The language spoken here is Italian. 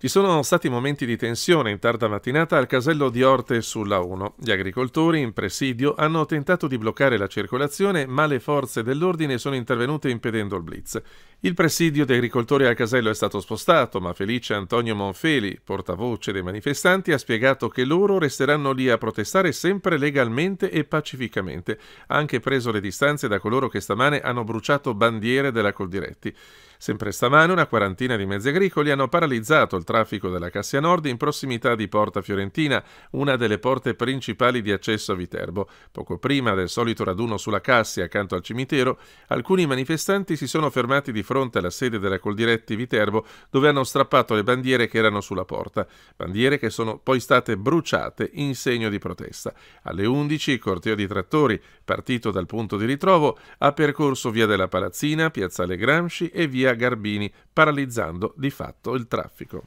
Ci sono stati momenti di tensione in tarda mattinata al casello di Orte sulla 1. Gli agricoltori in presidio hanno tentato di bloccare la circolazione, ma le forze dell'ordine sono intervenute impedendo il blitz. Il presidio di agricoltori al casello è stato spostato, ma felice Antonio Monfeli, portavoce dei manifestanti, ha spiegato che loro resteranno lì a protestare sempre legalmente e pacificamente. anche preso le distanze da coloro che stamane hanno bruciato bandiere della Coldiretti. Sempre stamane una quarantina di mezzi agricoli hanno paralizzato il traffico della Cassia Nord in prossimità di Porta Fiorentina, una delle porte principali di accesso a Viterbo. Poco prima del solito raduno sulla Cassia accanto al cimitero, alcuni manifestanti si sono fermati di fronte alla sede della Coldiretti Viterbo dove hanno strappato le bandiere che erano sulla porta, bandiere che sono poi state bruciate in segno di protesta. Alle 11 il corteo di trattori, partito dal punto di ritrovo, ha percorso via della Palazzina, piazzale Gramsci e via Garbini, paralizzando di fatto il traffico.